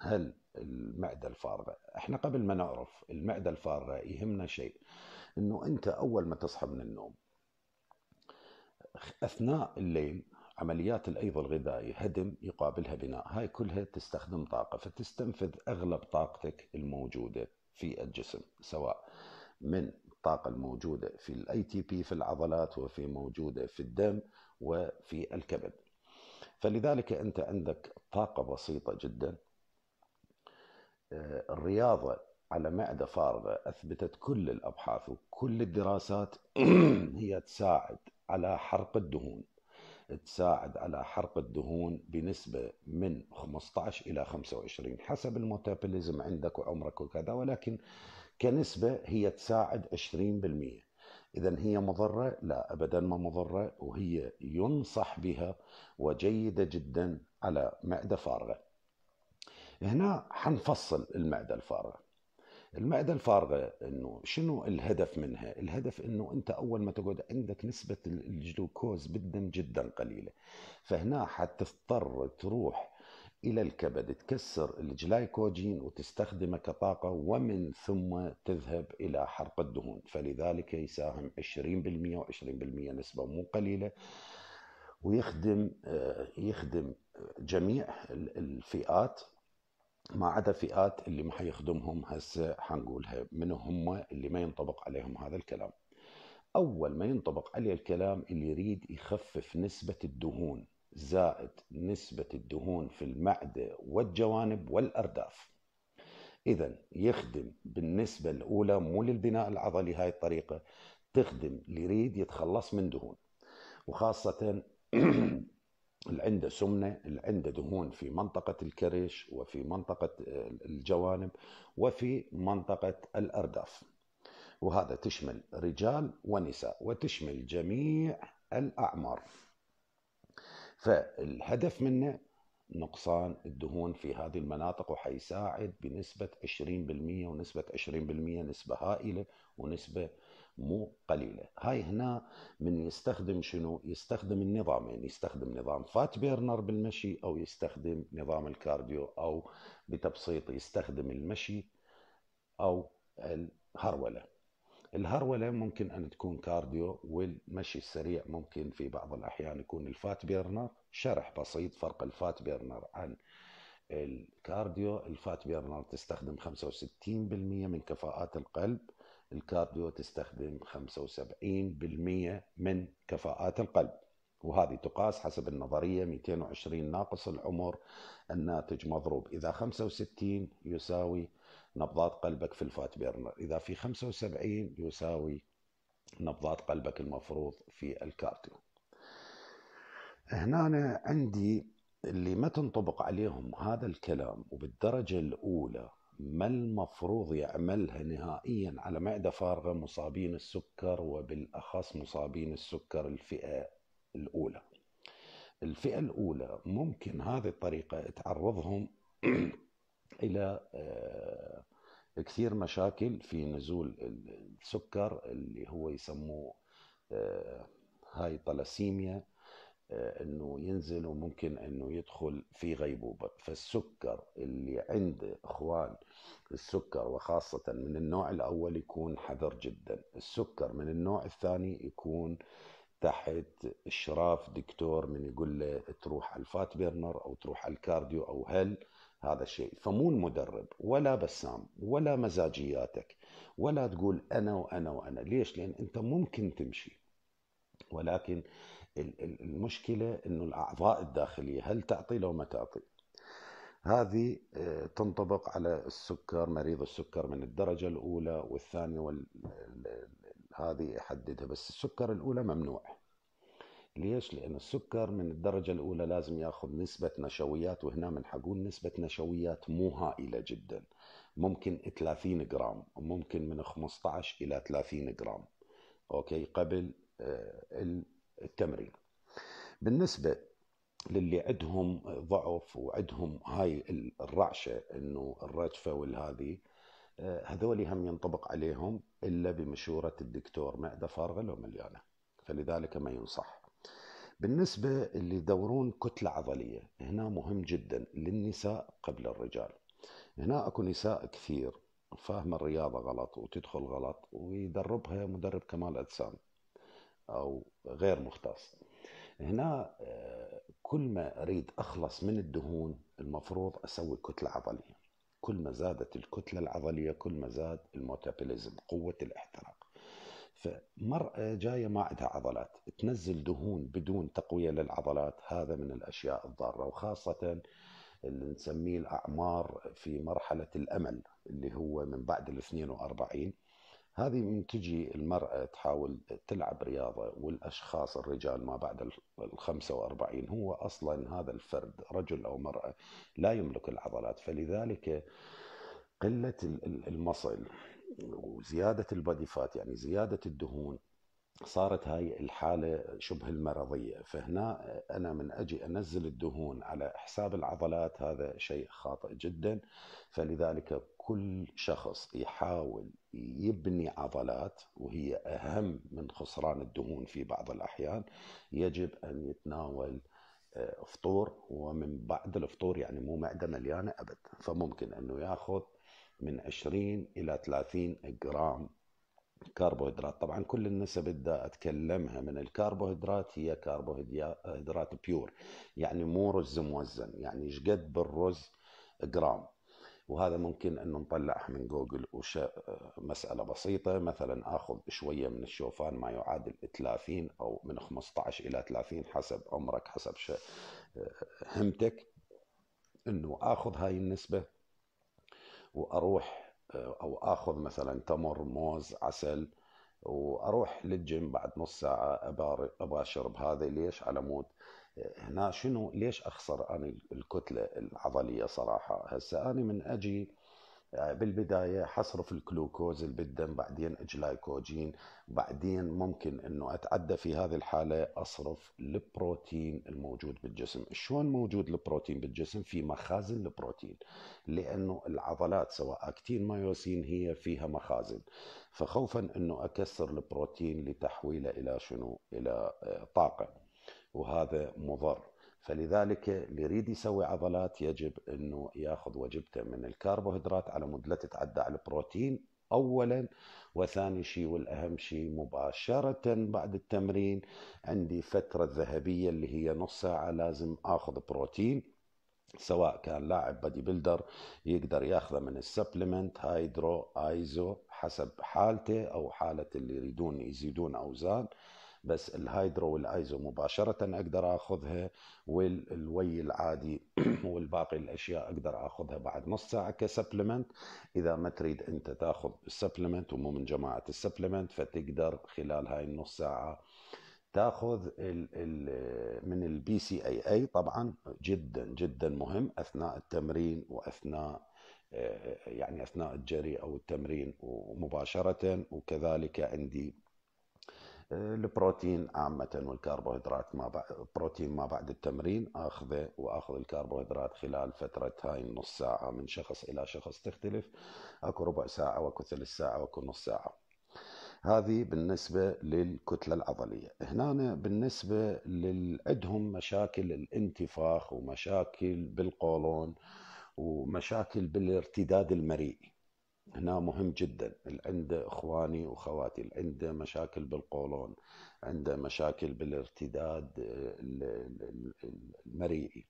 هل المعدة الفارغة احنا قبل ما نعرف المعدة الفارغة يهمنا شيء انه انت اول ما تصحى من النوم اثناء الليل عمليات الايض الغذائي هدم يقابلها بناء هاي كلها تستخدم طاقة فتستنفذ اغلب طاقتك الموجودة في الجسم سواء من الطاقة الموجودة في الاي تي بي في العضلات وفي موجودة في الدم وفي الكبد فلذلك انت عندك طاقة بسيطة جدا آه، الرياضة على معدة فارغة أثبتت كل الأبحاث وكل الدراسات هي تساعد على حرق الدهون تساعد على حرق الدهون بنسبة من 15 إلى 25 حسب الميتابوليزم عندك وعمرك وكذا ولكن كنسبة هي تساعد 20% إذا هي مضرة؟ لا أبدا ما مضرة وهي ينصح بها وجيدة جدا على معدة فارغة هنا حنفصل المعده الفارغه المعده الفارغه انه شنو الهدف منها؟ الهدف انه انت اول ما تقعد عندك نسبه الجلوكوز بالدم جدا قليله فهنا حتضطر تروح الى الكبد تكسر الجلايكوجين وتستخدمه كطاقه ومن ثم تذهب الى حرق الدهون فلذلك يساهم 20% و20% نسبه مو قليله ويخدم آه، يخدم جميع الفئات ما عدا فئات اللي ما حيخدمهم هسه حنقولها من هم اللي ما ينطبق عليهم هذا الكلام اول ما ينطبق عليه الكلام اللي يريد يخفف نسبه الدهون زائد نسبه الدهون في المعده والجوانب والارداف اذا يخدم بالنسبه الاولى مو للبناء العضلي هاي الطريقه تخدم اللي يريد يتخلص من دهون وخاصه اللي عنده سمنة اللي عنده دهون في منطقة الكرش وفي منطقة آه، الجوانب وفي منطقة الأرداف وهذا تشمل رجال ونساء وتشمل جميع الأعمار فالهدف منه نقصان الدهون في هذه المناطق وحيساعد بنسبة 20% ونسبة 20% نسبة هائلة ونسبة مو قليله هاي هنا من يستخدم شنو يستخدم النظامين يعني يستخدم نظام فات بيرنر بالمشي او يستخدم نظام الكارديو او بتبسيط يستخدم المشي او الهروله الهروله ممكن ان تكون كارديو والمشي السريع ممكن في بعض الاحيان يكون الفات بيرنر شرح بسيط فرق الفات بيرنر عن الكارديو الفات بيرنر تستخدم 65% من كفاءات القلب الكارديو تستخدم 75% من كفاءات القلب وهذه تقاس حسب النظرية 220 ناقص العمر الناتج مضروب إذا 65 يساوي نبضات قلبك في الفات بيرنر إذا في 75 يساوي نبضات قلبك المفروض في الكارديو هنا أنا عندي اللي ما تنطبق عليهم هذا الكلام وبالدرجة الأولى ما المفروض يعملها نهائيا على معدة فارغة مصابين السكر وبالأخص مصابين السكر الفئة الأولى الفئة الأولى ممكن هذه الطريقة تعرضهم إلى آه، كثير مشاكل في نزول السكر اللي هو يسموه آه، هاي طلاسيميا آه، انه ينزل وممكن انه يدخل في غيبوبه فالسكر اللي عند اخوان السكر وخاصه من النوع الاول يكون حذر جدا السكر من النوع الثاني يكون تحت اشراف دكتور من يقول له تروح على الفات بيرنر او تروح على الكارديو او هل هذا الشيء فمو المدرب ولا بسام ولا مزاجياتك ولا تقول انا وانا وانا ليش لان انت ممكن تمشي ولكن المشكلة أنه الأعضاء الداخلية هل تعطي لو ما تعطي هذه آه، تنطبق على السكر مريض السكر من الدرجة الأولى والثانية وال... هذه يحددها بس السكر الأولى ممنوع ليش؟ لأن السكر من الدرجة الأولى لازم ياخذ نسبة نشويات وهنا من حقول نسبة نشويات مو هائلة جدا ممكن 30 جرام ممكن من 15 إلى 30 جرام أوكي قبل آه، التمرين بالنسبة للي عندهم ضعف وعندهم هاي الرعشة انه الرجفة والهذه آه، هذول هم ينطبق عليهم الا بمشورة الدكتور معدة فارغة لو مليانة فلذلك ما ينصح بالنسبة اللي يدورون كتلة عضلية هنا مهم جدا للنساء قبل الرجال هنا اكو نساء كثير فاهمة الرياضة غلط وتدخل غلط ويدربها مدرب كمال أجسام او غير مختص هنا آه، كل ما اريد اخلص من الدهون المفروض اسوي كتله عضليه كل ما زادت الكتله العضليه كل ما زاد الميتابوليزم قوه الاحتراق فمرأة جاية ما عندها عضلات تنزل دهون بدون تقوية للعضلات هذا من الأشياء الضارة وخاصة اللي نسميه الأعمار في مرحلة الأمل اللي هو من بعد ال 42 هذه من تجي المرأة تحاول تلعب رياضة والأشخاص الرجال ما بعد ال 45 هو أصلا هذا الفرد رجل أو مرأة لا يملك العضلات فلذلك قلة المصل وزيادة البديفات فات يعني زيادة الدهون صارت هاي الحالة شبه المرضية فهنا أنا من أجي أنزل الدهون على حساب العضلات هذا شيء خاطئ جدا فلذلك كل شخص يحاول يبني عضلات وهي أهم من خسران الدهون في بعض الأحيان يجب أن يتناول آه، فطور ومن بعد الفطور يعني مو معدة مليانة أبد فممكن أنه يأخذ من 20 إلى 30 جرام كربوهيدرات طبعا كل النسب اللي أتكلمها من الكربوهيدرات هي كربوهيدرات بيور يعني مو رز موزن يعني شقد بالرز جرام وهذا ممكن انه نطلعها من جوجل وش آه، مساله بسيطه مثلا اخذ شويه من الشوفان ما يعادل 30 او من 15 الى 30 حسب عمرك حسب آه، همتك انه اخذ هاي النسبه واروح آه، او اخذ مثلا تمر موز عسل واروح للجيم بعد نص ساعه اشرب هذا ليش على مود هنا شنو ليش اخسر انا الكتله العضليه صراحه هسه انا من اجي آه، بالبدايه حصرف الجلوكوز اللي بالدم بعدين جلايكوجين بعدين ممكن انه اتعدى في هذه الحاله اصرف البروتين الموجود بالجسم شلون موجود البروتين بالجسم في مخازن البروتين لانه العضلات سواء اكتين مايوسين هي فيها مخازن فخوفا انه اكسر البروتين لتحويله الى شنو الى آه، طاقه وهذا مضر فلذلك اللي يريد يسوي عضلات يجب انه ياخذ وجبته من الكربوهيدرات على مود لا تتعدى على البروتين اولا وثاني شيء والاهم شيء مباشره بعد التمرين عندي فتره ذهبيه اللي هي نص ساعه لازم اخذ بروتين سواء كان لاعب بادي بيلدر يقدر ياخذه من السبلمنت هايدرو ايزو حسب حالته او حاله اللي يريدون يزيدون اوزان بس الهايدرو والايزو مباشره اقدر اخذها والوي العادي والباقي الاشياء اقدر اخذها بعد نص ساعه كسبلمنت اذا ما تريد انت تاخذ السبلمنت ومو من جماعه السبلمنت فتقدر خلال هاي النص ساعه تاخذ الـ الـ من البي سي اي اي طبعا جدا جدا مهم اثناء التمرين واثناء آه، يعني اثناء الجري او التمرين ومباشره وكذلك عندي البروتين عامة والكربوهيدرات ما بعد بروتين ما بعد التمرين اخذه واخذ الكربوهيدرات خلال فترة هاي النص ساعة من شخص الى شخص تختلف اكو ربع ساعة واكو ثلث ساعة واكو نص ساعة هذه بالنسبة للكتلة العضلية هنا بالنسبة لعندهم مشاكل الانتفاخ ومشاكل بالقولون ومشاكل بالارتداد المريء هنا مهم جدا عنده اخواني واخواتي عنده مشاكل بالقولون عنده مشاكل بالارتداد آه، المريئي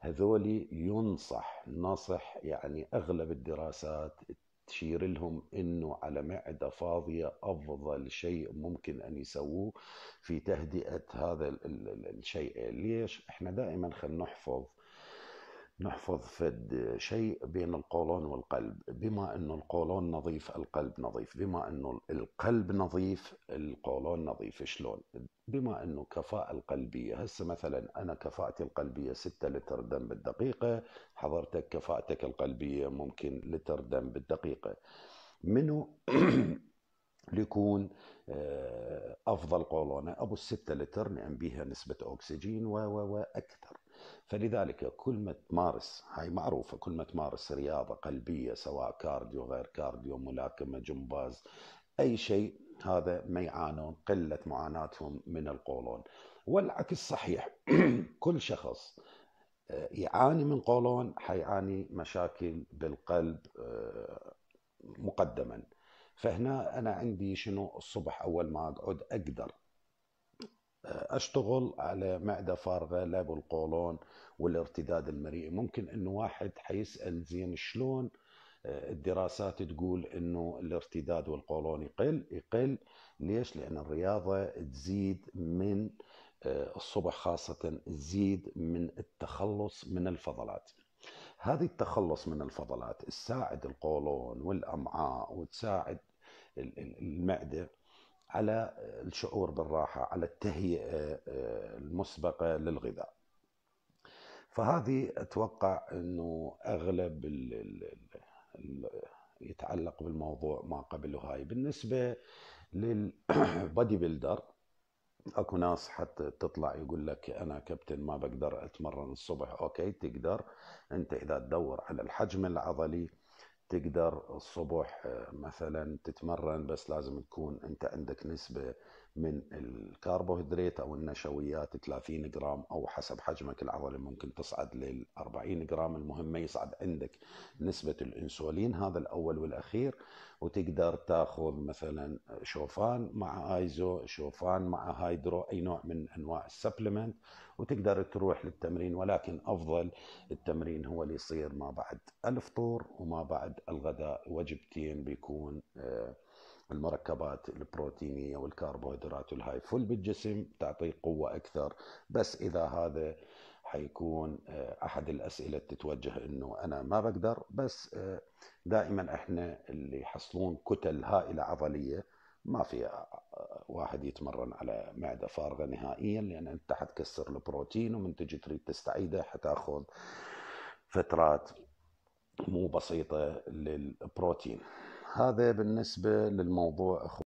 هذول ينصح نصح يعني اغلب الدراسات تشير لهم انه على معده فاضيه افضل شيء ممكن ان يسووه في تهدئه هذا الشيء ليش احنا دائما خلينا نحفظ نحفظ فد شيء بين القولون والقلب بما أن القولون نظيف القلب نظيف بما أنه القلب نظيف القولون نظيف شلون بما أنه كفاءة القلبية هسه مثلا أنا كفاءتي القلبية 6 لتر دم بالدقيقة حضرتك كفاءتك القلبية ممكن لتر دم بالدقيقة منو ليكون آه، أفضل قولونة أبو الستة لتر نعم بيها نسبة أكسجين و و اكثر فلذلك كل ما تمارس هاي معروفه كل ما تمارس رياضه قلبيه سواء كارديو غير كارديو ملاكمه جمباز اي شيء هذا ما يعانون قله معاناتهم من القولون والعكس صحيح كل شخص آه، يعاني من قولون حيعاني مشاكل بالقلب آه، مقدما فهنا انا عندي شنو الصبح اول ما اقعد اقدر اشتغل على معده فارغه لاب القولون والارتداد المريئي ممكن انه واحد حيسال زين شلون آه، الدراسات تقول انه الارتداد والقولون يقل يقل ليش لان الرياضه تزيد من آه، الصبح خاصه تزيد من التخلص من الفضلات هذه التخلص من الفضلات تساعد القولون والامعاء وتساعد المعده على الشعور بالراحه على التهيئه آه، المسبقه للغذاء فهذه اتوقع انه اغلب اللي يتعلق بالموضوع ما قبل هاي بالنسبه للبادي بيلدر اكو ناس حتى تطلع يقول لك انا كابتن ما بقدر اتمرن الصبح اوكي تقدر انت اذا تدور على الحجم العضلي تقدر الصبح آه، مثلا تتمرن بس لازم تكون انت عندك نسبة من الكربوهيدرات او النشويات 30 جرام او حسب حجمك العضلي ممكن تصعد لل 40 جرام المهم يصعد عندك نسبه الانسولين هذا الاول والاخير وتقدر تاخذ مثلا شوفان مع ايزو شوفان مع هايدرو اي نوع من انواع السبلمنت وتقدر تروح للتمرين ولكن افضل التمرين هو اللي يصير ما بعد الفطور وما بعد الغداء وجبتين بيكون آه المركبات البروتينية والكربوهيدرات والهاي فل بالجسم تعطي قوة أكثر بس إذا هذا حيكون آه، أحد الأسئلة تتوجه أنه أنا ما بقدر بس آه، دائما إحنا اللي يحصلون كتل هائلة عضلية ما في آه، واحد يتمرن على معدة فارغة نهائيا لأن أنت حتكسر البروتين ومن تجي تريد تستعيده حتاخذ فترات مو بسيطة للبروتين هذا بالنسبة للموضوع